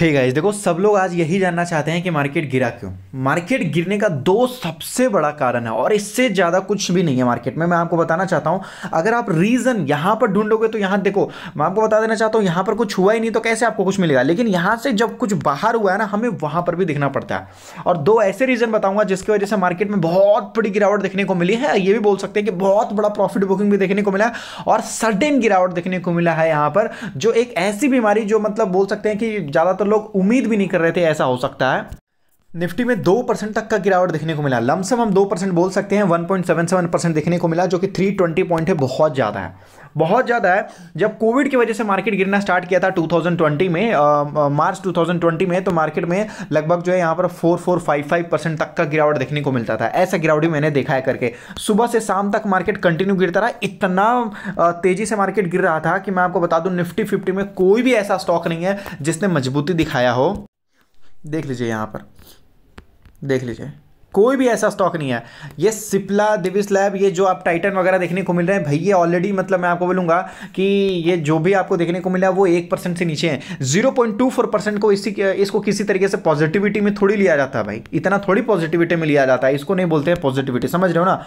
hey guys देखो सब लोग आज यही जानना चाहते हैं कि मार्केट गिरा क्यों मार्केट गिरने का दो सबसे बड़ा कारण है और इससे ज़्यादा कुछ भी नहीं है मार्केट में मैं आपको बताना चाहता हूं अगर आप रीज़न यहां पर ढूंढोगे तो यहां देखो मैं आपको बता देना चाहता हूं यहां पर कुछ हुआ ही नहीं तो कैसे आपको कुछ मिलेगा लेकिन यहाँ से जब कुछ बाहर हुआ है ना हमें वहाँ पर भी दिखना पड़ता है और दो ऐसे रीज़न बताऊँगा जिसकी वजह से मार्केट में बहुत बड़ी गिरावट देखने को मिली है ये भी बोल सकते हैं कि बहुत बड़ा प्रॉफिट बुकिंग भी देखने को मिला और सडन गिरावट देखने को मिला है यहाँ पर जो एक ऐसी बीमारी जो मतलब बोल सकते हैं कि ज़्यादातर लोग उम्मीद भी नहीं कर रहे थे ऐसा हो सकता है निफ्टी में दो परसेंट तक का गिरावट देखने को मिला लमसम हम दो परसेंट बोल सकते हैं one point seven seven percent देखने को मिला जो कि थ्री ट्वेंटी पॉइंट है बहुत ज़्यादा है बहुत ज़्यादा है जब कोविड की वजह से मार्केट गिरना स्टार्ट किया था 2020 में आ, मार्च 2020 में तो मार्केट में लगभग जो है यहाँ पर four four five five percent तक का गिरावट देखने को मिलता था ऐसा गिरावट भी मैंने देखा है करके सुबह से शाम तक मार्केट कंटिन्यू गिरता रहा इतना तेज़ी से मार्केट गिर रहा था कि मैं आपको बता दूँ निफ्टी फिफ्टी में कोई भी ऐसा स्टॉक नहीं है जिसने मजबूती दिखाया हो देख लीजिए यहाँ पर देख लीजिए कोई भी ऐसा स्टॉक नहीं है ये सिप्ला दिविस लैब ये जो आप टाइटन वगैरह देखने को मिल रहे हैं भाई ये ऑलरेडी मतलब मैं आपको बोलूंगा कि ये जो भी आपको देखने को मिला वो एक परसेंट से नीचे है zero point two four percent को इसी इसको किसी तरीके से पॉजिटिविटी में थोड़ी लिया जाता है भाई इतना थोड़ी पॉजिटिविटी में लिया जाता है इसको नहीं बोलते हैं पॉजिटिविटी समझ रहे हो ना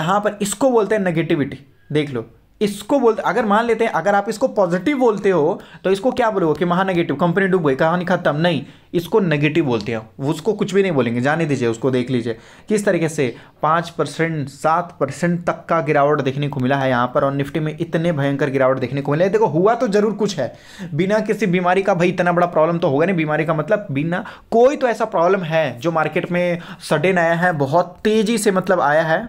यहाँ पर इसको बोलते हैं नेगेटिविटी देख लो इसको बोलते अगर मान लेते हैं अगर आप इसको पॉजिटिव बोलते हो तो इसको क्या बोलोगे कि महा नेगेटिव कंपनी डूब गई कहानी खत्म नहीं इसको नेगेटिव बोलते हैं उसको कुछ भी नहीं बोलेंगे जाने दीजिए उसको देख लीजिए किस तरीके से पाँच परसेंट सात परसेंट तक का गिरावट देखने को मिला है यहाँ पर और निफ्टी में इतने भयंकर गिरावट देखने को मिला है देखो हुआ तो जरूर कुछ है बिना किसी बीमारी का भाई इतना बड़ा प्रॉब्लम तो होगा नहीं बीमारी का मतलब बिना कोई तो ऐसा प्रॉब्लम है जो मार्केट में सडन आया है बहुत तेज़ी से मतलब आया है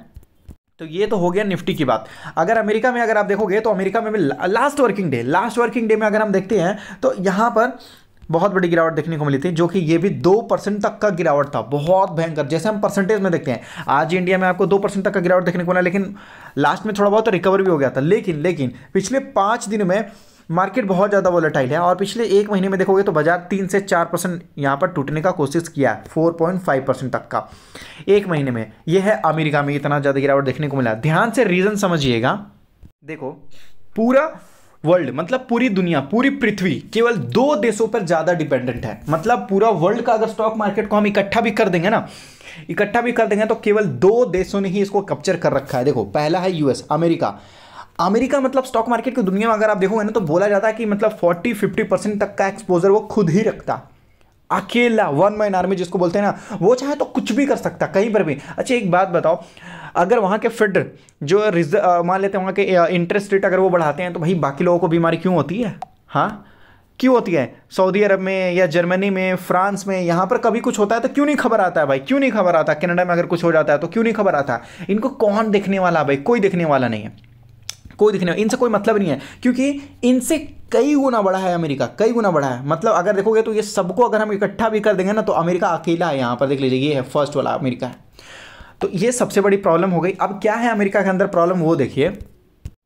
तो ये तो हो गया निफ्टी की बात अगर अमेरिका में अगर आप देखोगे तो अमेरिका में भी last working day last working day में अगर हम देखते हैं तो यहाँ पर बहुत बड़ी गिरावट देखने को मिली थी जो कि ये भी दो परसेंट तक का गिरावट था बहुत भयंकर जैसे हम परसेंटेज में देखते हैं आज इंडिया में आपको दो परसेंट तक का गिरावट देखने को मिला लेकिन लास्ट में थोड़ा बहुत रिकवर भी हो गया था लेकिन लेकिन पिछले पाँच दिन में मार्केट बहुत ज़्यादा वॉलेटाइल है और पिछले एक महीने में देखोगे तो बाजार तीन से चार परसेंट यहाँ पर टूटने का कोशिश किया है फोर पॉइंट फाइव परसेंट तक का एक महीने में यह है अमेरिका में इतना ज़्यादा गिरावट देखने को मिला ध्यान से रीज़न समझिएगा देखो पूरा वर्ल्ड मतलब पूरी दुनिया पूरी पृथ्वी केवल दो देशों पर ज़्यादा डिपेंडेंट है मतलब पूरा वर्ल्ड का अगर स्टॉक मार्केट को हम इकट्ठा भी कर देंगे ना इकट्ठा भी कर देंगे तो केवल दो देशों ने ही इसको कैप्चर कर रखा है देखो पहला है यूएस अमेरिका अमेरिका मतलब स्टॉक मार्केट की दुनिया में अगर आप देखोगे ना तो बोला जाता है कि मतलब 40-50 परसेंट तक का एक्सपोजर वो खुद ही रखता अकेला वन मैन आर्मी जिसको बोलते हैं ना वो चाहे तो कुछ भी कर सकता कहीं पर भी अच्छा एक बात बताओ अगर वहाँ के फेड जो रिजर्व मान लेते हैं वहाँ के इंटरेस्ट रेट अगर वो बढ़ाते हैं तो भाई बाकी लोगों को बीमारी क्यों होती है हाँ क्यों होती है सऊदी अरब में या जर्मनी में फ्रांस में यहाँ पर कभी कुछ होता है तो क्यों नहीं खबर आता है भाई क्यों नहीं खबर आता कनाडा में अगर कुछ हो जाता है तो क्यों नहीं खबर आता इनको कौन देखने वाला भाई कोई देखने वाला नहीं है कोई दिखने इनसे कोई मतलब नहीं है क्योंकि इनसे कई गुना बड़ा है अमेरिका कई गुना बड़ा है मतलब अगर देखोगे तो ये सबको अगर हम इकट्ठा भी कर देंगे ना तो अमेरिका अकेला है यहाँ पर देख लीजिए ये है फर्स्ट वाला अमेरिका है तो ये सबसे बड़ी प्रॉब्लम हो गई अब क्या है अमेरिका के अंदर प्रॉब्लम वो देखिए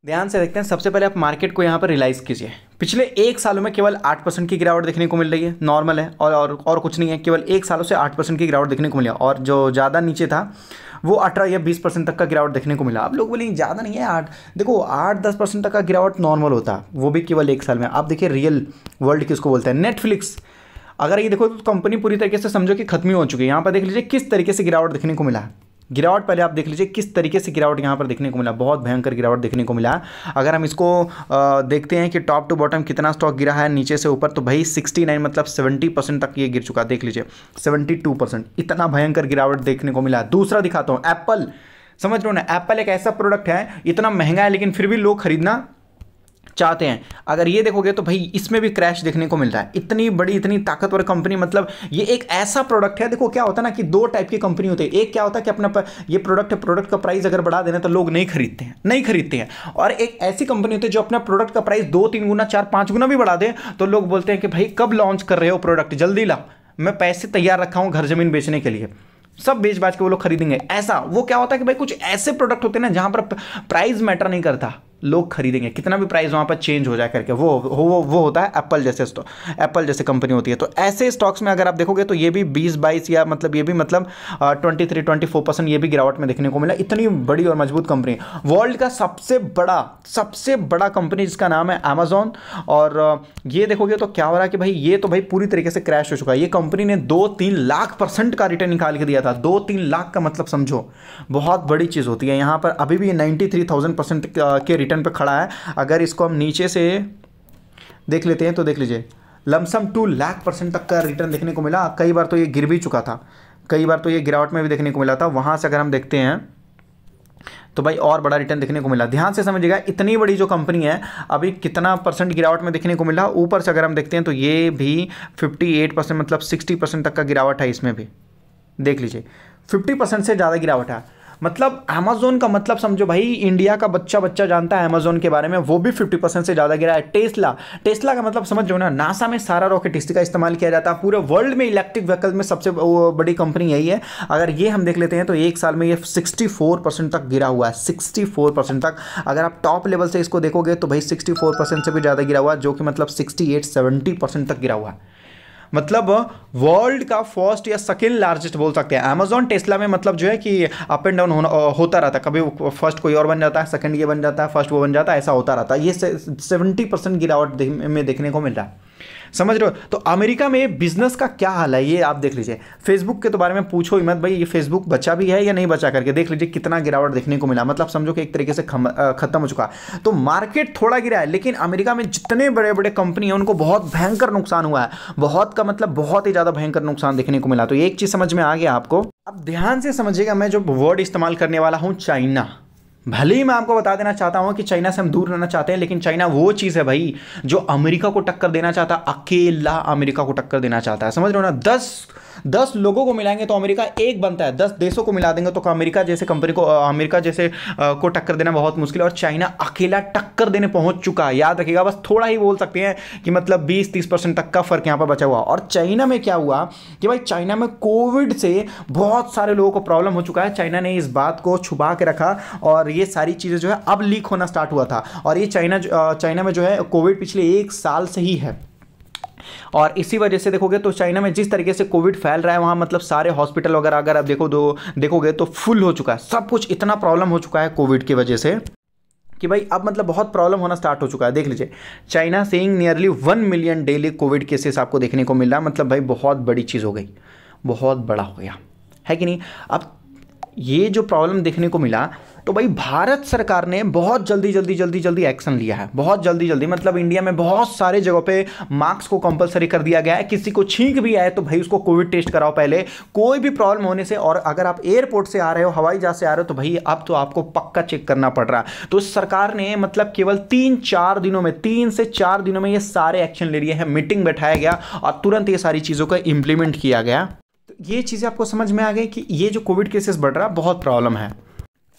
ध्यान से देखते हैं सबसे पहले आप मार्केट को यहाँ पर रिलाइज़ कीजिए पिछले एक सालों में केवल आठ परसेंट की गिरावट देखने को मिल रही है नॉर्मल है और और, और कुछ नहीं है केवल एक सालों से आठ परसेंट की गिरावट देखने को मिली और जो ज़्यादा नीचे था वो अठारह या बीस परसेंट तक का गिरावट देखने को मिला आप लोग बोलेंगे ज़्यादा नहीं है आठ देखो आठ दस परसेंट तक का गिरावट नॉर्मल होता वो भी केवल एक साल में आप देखिए रियल वर्ल्ड किसको बोलते हैं नेटफ्लिक्स अगर ये देखो तो कंपनी पूरी तरीके से समझो कि खत्म ही हो चुकी है यहाँ पर देख लीजिए किस तरीके से गिरावट देखने को मिला गिरावट पहले आप देख लीजिए किस तरीके से गिरावट यहाँ पर देखने को मिला बहुत भयंकर गिरावट देखने को मिला अगर हम इसको देखते हैं कि टॉप टू बॉटम कितना स्टॉक गिरा है नीचे से ऊपर तो भाई सिक्सटी नाइन मतलब सेवेंटी परसेंट तक ये गिर चुका देख लीजिए सेवेंटी टू परसेंट इतना भयंकर गिरावट देखने को मिला दूसरा दिखाता हूँ एप्पल समझ लो ना एप्पल एक ऐसा प्रोडक्ट है इतना महंगा है लेकिन फिर भी लोग खरीदना चाहते हैं अगर ये देखोगे तो भाई इसमें भी क्रैश देखने को मिल रहा है इतनी बड़ी इतनी ताकतवर कंपनी मतलब ये एक ऐसा प्रोडक्ट है देखो क्या होता है ना कि दो टाइप की कंपनी होती है एक क्या होता है कि अपना ये प्रोडक्ट प्रोडक्ट का प्राइस अगर बढ़ा देना तो लोग नहीं खरीदते हैं नहीं खरीदते हैं और एक ऐसी कंपनी होती है जो अपना प्रोडक्ट का प्राइस दो तीन गुना चार पाँच गुना भी बढ़ा दे तो लोग बोलते हैं कि भाई कब लॉन्च कर रहे हो प्रोडक्ट जल्दी ला मैं पैसे तैयार रखा हूँ घर जमीन बेचने के लिए सब बेच बाज के वो लोग खरीदेंगे ऐसा वो क्या होता है कि भाई कुछ ऐसे प्रोडक्ट होते हैं ना जहाँ पर प्राइस मैटर नहीं करता लोग खरीदेंगे कितना भी प्राइस वहाँ पर चेंज हो जाए करके वो वो वो, वो होता है एप्पल जैसे एप्पल जैसे कंपनी होती है तो ऐसे स्टॉक्स में अगर आप देखोगे तो ये भी बीस बाईस या मतलब ये भी मतलब twenty three twenty four percent ये भी गिरावट में देखने को मिला इतनी बड़ी और मजबूत कंपनी वर्ल्ड का सबसे बड़ा सबसे बड़ा कंपनी जिसका नाम है अमेजोन और ये देखोगे तो क्या हो रहा है कि भाई ये तो भाई पूरी तरीके से क्रैश हो चुका है ये कंपनी ने दो तीन लाख परसेंट का रिटर्न निकाल के दिया था दो तीन लाख का मतलब समझो बहुत बड़ी चीज़ होती है यहाँ पर अभी भी नाइन्टी थ्री थाउजेंड परसेंट के रिटर्न रिटर्न पे खड़ा है अगर इसको हम नीचे से देख लेते हैं तो देख लीजिए लमसम टू लाख परसेंट तक का रिटर्न देखने को मिला कई बार तो ये गिर भी चुका था कई बार तो ये गिरावट में भी देखने को मिला था वहाँ से अगर हम देखते हैं तो भाई और बड़ा रिटर्न देखने को मिला ध्यान से समझिएगा इतनी बड़ी जो कंपनी है अभी कितना परसेंट गिरावट में देखने को मिला ऊपर से अगर हम देखते हैं तो ये भी 58 परसेंट मतलब 60 परसेंट तक का गिरावट है इसमें भी देख लीजिए 50 परसेंट से ज़्यादा गिरावट है मतलब अमेजोन का मतलब समझो भाई इंडिया का बच्चा बच्चा जानता है अमेजोन के बारे में वो भी फिफ्टी परसेंट से ज़्यादा गिरा है टेस्ला टेस्ला का मतलब समझ लो ना नासा में सारा रॉकेट इसी का इस्तेमाल किया जाता है पूरे वर्ल्ड में इलेक्ट्रिक व्हीकल में सबसे बड़ी कंपनी यही है अगर ये हम देख लेते हैं तो एक साल में ये सिक्सटी तक गिरा हुआ है सिक्सटी तक अगर आप टॉप लेवल से इसको देखोगे तो भाई सिक्सटी से भी ज़्यादा गिरा हुआ जो कि मतलब सिक्सटी एट तक गिरा हुआ है मतलब वर्ल्ड uh, का फर्स्ट या सेकेंड लार्जेस्ट बोल सकते हैं अमेजोन टेस्ला में मतलब जो है कि अप एंड डाउन होता रहता है कभी फर्स्ट कोई और बन जाता है सेकेंड ये बन जाता है फर्स्ट वो बन जाता है ऐसा होता रहता है ये सेवेंटी परसेंट गिरावट में देखने को मिल रहा है समझ रहे हो तो अमेरिका में बिजनेस का क्या हाल है ये आप देख लीजिए फेसबुक के तो बारे में पूछो ही मत भाई ये फेसबुक बचा भी है या नहीं बचा करके देख लीजिए कितना गिरावट देखने को मिला मतलब समझो कि एक तरीके से खत्म हो चुका तो मार्केट थोड़ा गिरा है लेकिन अमेरिका में जितने बड़े बड़े कंपनी हैं उनको बहुत भयंकर नुकसान हुआ है बहुत का मतलब बहुत ही ज़्यादा भयंकर नुकसान देखने को मिला तो एक चीज़ समझ में आ गया आपको अब ध्यान से समझिएगा मैं जो वर्ड इस्तेमाल करने वाला हूँ चाइना भले ही मैं आपको बता देना चाहता हूं कि चाइना से हम दूर रहना चाहते हैं लेकिन चाइना वो चीज़ है भाई जो अमेरिका को टक्कर देना चाहता अकेला अमेरिका को टक्कर देना चाहता है समझ रहे हो ना दस दस लोगों को मिलाएंगे तो अमेरिका एक बनता है दस देशों को मिला देंगे तो अमेरिका जैसे कंपनी को अमेरिका जैसे को टक्कर देना बहुत मुश्किल है और चाइना अकेला टक्कर देने पहुंच चुका है याद रखिएगा बस थोड़ा ही बोल सकते हैं कि मतलब बीस तीस परसेंट तक का फर्क यहाँ पर बचा हुआ और चाइना में क्या हुआ कि भाई चाइना में कोविड से बहुत सारे लोगों को प्रॉब्लम हो चुका है चाइना ने इस बात को छुपा के रखा और ये सारी चीज़ें जो है अब लीक होना स्टार्ट हुआ था और ये चाइना चाइना में जो है कोविड पिछले एक साल से ही है और इसी वजह से देखोगे तो चाइना में जिस तरीके से कोविड फैल रहा है वहाँ मतलब सारे हॉस्पिटल वगैरह अगर आप देखो दो देखोगे तो फुल हो चुका है सब कुछ इतना प्रॉब्लम हो चुका है कोविड की वजह से कि भाई अब मतलब बहुत प्रॉब्लम होना स्टार्ट हो चुका है देख लीजिए China saying nearly one million daily covid cases आपको देखने को मिल रहा है मतलब भाई बहुत बड़ी चीज़ हो गई बहुत बड़ा हो गया है कि नहीं अब ये जो प्रॉब्लम देखने को मिला तो भाई भारत सरकार ने बहुत जल्दी जल्दी जल्दी जल्दी एक्शन लिया है बहुत जल्दी जल्दी मतलब इंडिया में बहुत सारे जगहों पे मार्क्स को कंपलसरी कर दिया गया है किसी को छींक भी आए तो भाई उसको कोविड टेस्ट कराओ पहले कोई भी प्रॉब्लम होने से और अगर आप एयरपोर्ट से आ रहे हो हवाई जहाज से आ रहे हो तो भाई अब तो आपको पक्का चेक करना पड़ रहा है तो सरकार ने मतलब केवल तीन चार दिनों में तीन से चार दिनों में ये सारे एक्शन ले लिए हैं मीटिंग बैठाया गया और तुरंत ये सारी चीज़ों का इंप्लीमेंट किया गया तो ये चीज़ें आपको समझ में आ गई कि ये जो कोविड केसेस बढ़ रहा बहुत प्रॉब्लम है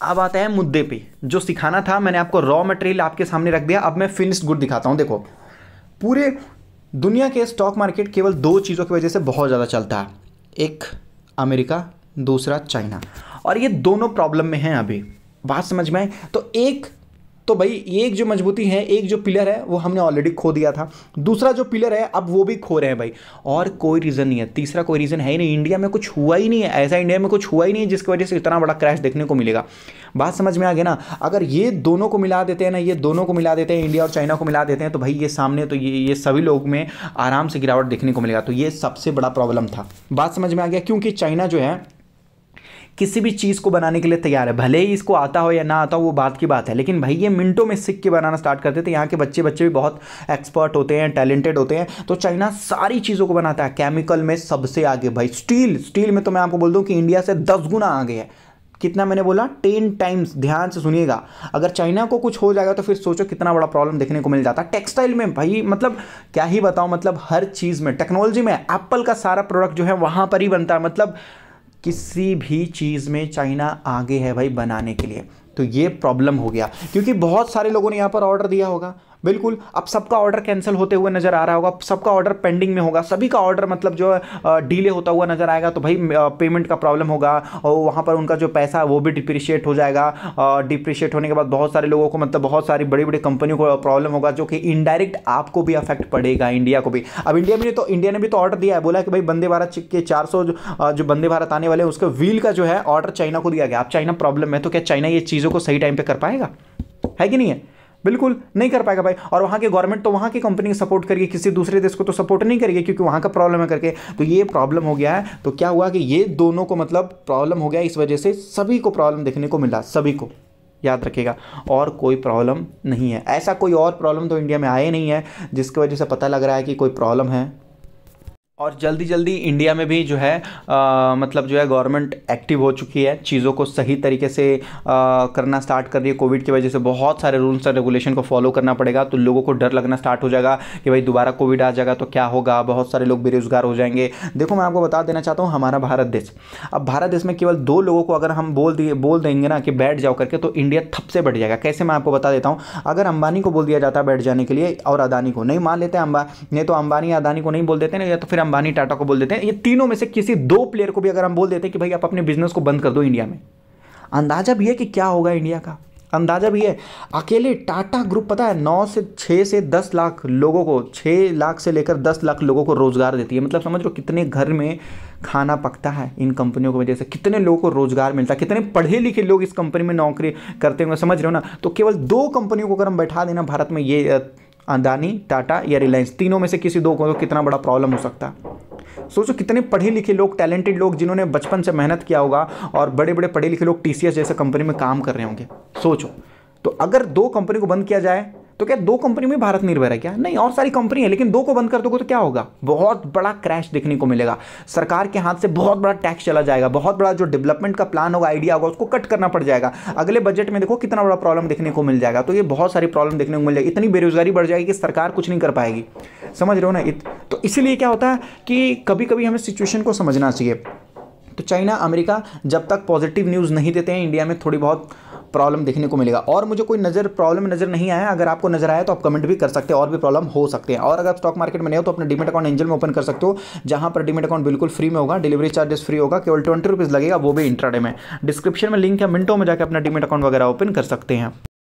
अब आता है मुद्दे पे जो सिखाना था मैंने आपको रॉ मटेरियल आपके सामने रख दिया अब मैं फिनिश्ड गुड दिखाता हूँ देखो पूरे दुनिया के स्टॉक मार्केट केवल दो चीज़ों की वजह से बहुत ज़्यादा चलता है एक अमेरिका दूसरा चाइना और ये दोनों प्रॉब्लम में हैं अभी बात समझ में आए तो एक तो भाई एक जो मजबूती है एक जो पिलर है वो हमने ऑलरेडी खो दिया था दूसरा जो पिलर है अब वो भी खो रहे हैं भाई और कोई रीज़न नहीं है तीसरा कोई रीज़न है ही नहीं इंडिया में कुछ हुआ ही नहीं है ऐसा इंडिया में कुछ हुआ ही नहीं है जिसकी वजह से इतना बड़ा क्रैश देखने को मिलेगा बात समझ में आ गया ना अगर ये दोनों को मिला देते हैं ना ये दोनों को मिला देते हैं इंडिया और चाइना को मिला देते हैं तो भाई ये सामने तो ये ये सभी लोग में आराम से गिरावट देखने को मिलेगा तो ये सबसे बड़ा प्रॉब्लम था बात समझ में आ गया क्योंकि चाइना जो है किसी भी चीज़ को बनाने के लिए तैयार है भले ही इसको आता हो या ना आता हो वो बात की बात है लेकिन भाई ये मिनटों में सीख के बनाना स्टार्ट करते थे यहाँ के बच्चे बच्चे भी बहुत एक्सपर्ट होते हैं टैलेंटेड होते हैं तो चाइना सारी चीज़ों को बनाता है केमिकल में सबसे आगे भाई स्टील स्टील में तो मैं आपको बोल दूँ कि इंडिया से दस गुना आगे है कितना मैंने बोला टेन टाइम्स ध्यान से सुनिएगा अगर चाइना को कुछ हो जाएगा तो फिर सोचो कितना बड़ा प्रॉब्लम देखने को मिल जाता है टेक्सटाइल में भाई मतलब क्या ही बताओ मतलब हर चीज़ में टेक्नोलॉजी में एप्पल का सारा प्रोडक्ट जो है वहाँ पर ही बनता है मतलब किसी भी चीज़ में चाइना आगे है भाई बनाने के लिए तो ये प्रॉब्लम हो गया क्योंकि बहुत सारे लोगों ने यहाँ पर ऑर्डर दिया होगा बिल्कुल अब सबका ऑर्डर कैंसिल होते हुए नजर आ रहा होगा सबका ऑर्डर पेंडिंग में होगा सभी का ऑर्डर मतलब जो डीले डिले होता हुआ नजर आएगा तो भाई पेमेंट का प्रॉब्लम होगा और वहाँ पर उनका जो पैसा है वो भी डिप्रिशिएट हो जाएगा डिप्रिशिएट होने के बाद बहुत सारे लोगों को मतलब बहुत सारी बड़ी बड़ी कंपनियों को प्रॉब्लम होगा जो कि इनडायरेक्ट आपको भी अफेक्ट पड़ेगा इंडिया को भी अब इंडिया में तो इंडिया ने भी तो ऑर्डर दिया है बोला कि भाई वंदे भारत के चार जो, जो वंदे भारत आने वाले हैं उसके व्हील का जो है ऑर्डर चाइना को दिया गया अब चाइना प्रॉब्लम है तो क्या चाइना ये चीज़ों को सही टाइम पर कर पाएगा है कि नहीं है बिल्कुल नहीं कर पाएगा भाई और वहाँ के गवर्नमेंट तो वहाँ की कंपनी को सपोर्ट करेगी किसी दूसरे देश को तो सपोर्ट नहीं करेगी क्योंकि वहाँ का प्रॉब्लम है करके तो ये प्रॉब्लम हो गया है तो क्या हुआ कि ये दोनों को मतलब प्रॉब्लम हो गया इस वजह से सभी को प्रॉब्लम देखने को मिला सभी को याद रखेगा और कोई प्रॉब्लम नहीं है ऐसा कोई और प्रॉब्लम तो इंडिया में आए नहीं है जिसकी वजह से पता लग रहा है कि कोई प्रॉब्लम है और जल्दी जल्दी इंडिया में भी जो है आ, मतलब जो है गवर्नमेंट एक्टिव हो चुकी है चीज़ों को सही तरीके से आ, करना स्टार्ट कर रही है कोविड की वजह से बहुत सारे रूल्स और रेगुलेशन को फॉलो करना पड़ेगा तो लोगों को डर लगना स्टार्ट हो जाएगा कि भाई दोबारा कोविड आ जाएगा तो क्या होगा बहुत सारे लोग बेरोज़गार हो जाएंगे देखो मैं आपको बता देना चाहता हूँ हमारा भारत देश अब भारत देश में केवल दो लोगों को अगर हम बोल दिए बोल देंगे ना कि बैठ जाओ करके तो इंडिया थप से बढ़ जाएगा कैसे मैं आपको बता देता हूँ अगर अंबानी को बोल दिया जाता है बैठ जाने के लिए और अदानी को नहीं मान लेते अंबा नहीं तो अंबानी अदानी को नहीं बोल देते ना या तो फिर अंबानी टाटा को बोल देते हैं ये तीनों में से किसी दो प्लेयर को भी अगर हम बोल देते हैं कि भाई आप अपने बिजनेस को बंद कर दो इंडिया में अंदाजा भी है कि क्या होगा इंडिया का अंदाजा भी है अकेले टाटा ग्रुप पता है नौ से छः से दस लाख लोगों को छः लाख से लेकर दस लाख लोगों को रोज़गार देती है मतलब समझ लो कितने घर में खाना पकता है इन कंपनियों की वजह से कितने लोगों को रोज़गार मिलता है कितने पढ़े लिखे लोग इस कंपनी में नौकरी करते होंगे समझ रहे हो ना तो केवल दो कंपनियों को अगर हम बैठा देना भारत में ये अंदानी टाटा या रिलायंस तीनों में से किसी दो को तो कितना बड़ा प्रॉब्लम हो सकता है सोचो कितने पढ़े लिखे लोग टैलेंटेड लोग जिन्होंने बचपन से मेहनत किया होगा और बड़े बड़े पढ़े लिखे लोग टीसीएस जैसे कंपनी में काम कर रहे होंगे सोचो तो अगर दो कंपनी को बंद किया जाए तो क्या दो कंपनी में भारत निर्भर है क्या नहीं और सारी कंपनी है लेकिन दो को बंद कर दोगे तो क्या होगा बहुत बड़ा क्रैश देखने को मिलेगा सरकार के हाथ से बहुत बड़ा टैक्स चला जाएगा बहुत बड़ा जो डेवलपमेंट का प्लान होगा आइडिया होगा उसको कट करना पड़ जाएगा अगले बजट में देखो कितना बड़ा प्रॉब्लम देखने को मिल जाएगा तो ये बहुत सारी प्रॉब्लम देखने को मिल जाएगी इतनी बेरोजगारी बढ़ जाएगी कि सरकार कुछ नहीं कर पाएगी समझ रहे हो ना तो इसीलिए क्या होता है कि कभी कभी हमें सिचुएशन को समझना चाहिए तो चाइना अमेरिका जब तक पॉजिटिव न्यूज़ नहीं देते हैं इंडिया में थोड़ी बहुत प्रॉब्लम देखने को मिलेगा और मुझे कोई नज़र प्रॉब्लम नज़र नहीं आया अगर आपको नजर आया तो आप कमेंट भी कर सकते हैं और भी प्रॉब्लम हो सकते हैं और अगर स्टॉक मार्केट में नहीं हो तो अपने डिमेट अकाउंट एंजल में ओपन कर सकते हो जहाँ पर डिमेट अकाउंट बिल्कुल फ्री में होगा डिलीवरी चार्जेस फ्री होगा केवल ट्वेंटी रुपीज़ लगेगा वो भी इंट्राडे में डिस्क्रिप्शन में लिंक है मिनटों में जाकर अपना डिमेट अकाउंट वगैरह ओपन कर सकते हैं